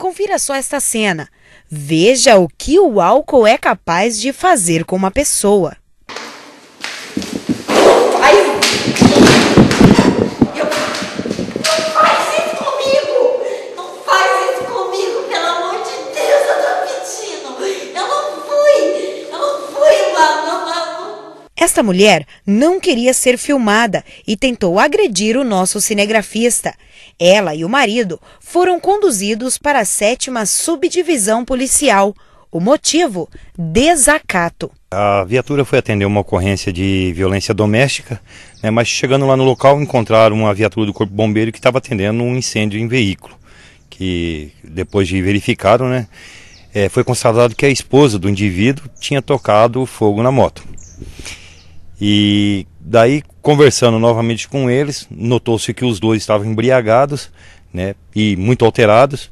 Confira então só esta cena. Veja o que o álcool é capaz de fazer com uma pessoa. Esta mulher não queria ser filmada e tentou agredir o nosso cinegrafista. Ela e o marido foram conduzidos para a sétima subdivisão policial. O motivo? Desacato. A viatura foi atender uma ocorrência de violência doméstica, né, mas chegando lá no local encontraram uma viatura do Corpo Bombeiro que estava atendendo um incêndio em veículo, que depois de verificaram, né, é, foi constatado que a esposa do indivíduo tinha tocado fogo na moto. E daí, conversando novamente com eles, notou-se que os dois estavam embriagados né, e muito alterados.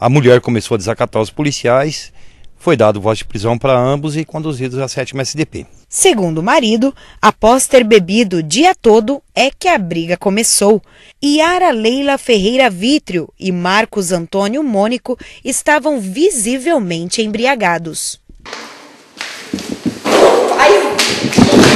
A mulher começou a desacatar os policiais, foi dado voz de prisão para ambos e conduzidos à sétima SDP. Segundo o marido, após ter bebido o dia todo, é que a briga começou. Yara Leila Ferreira Vítrio e Marcos Antônio Mônico estavam visivelmente embriagados. Ai.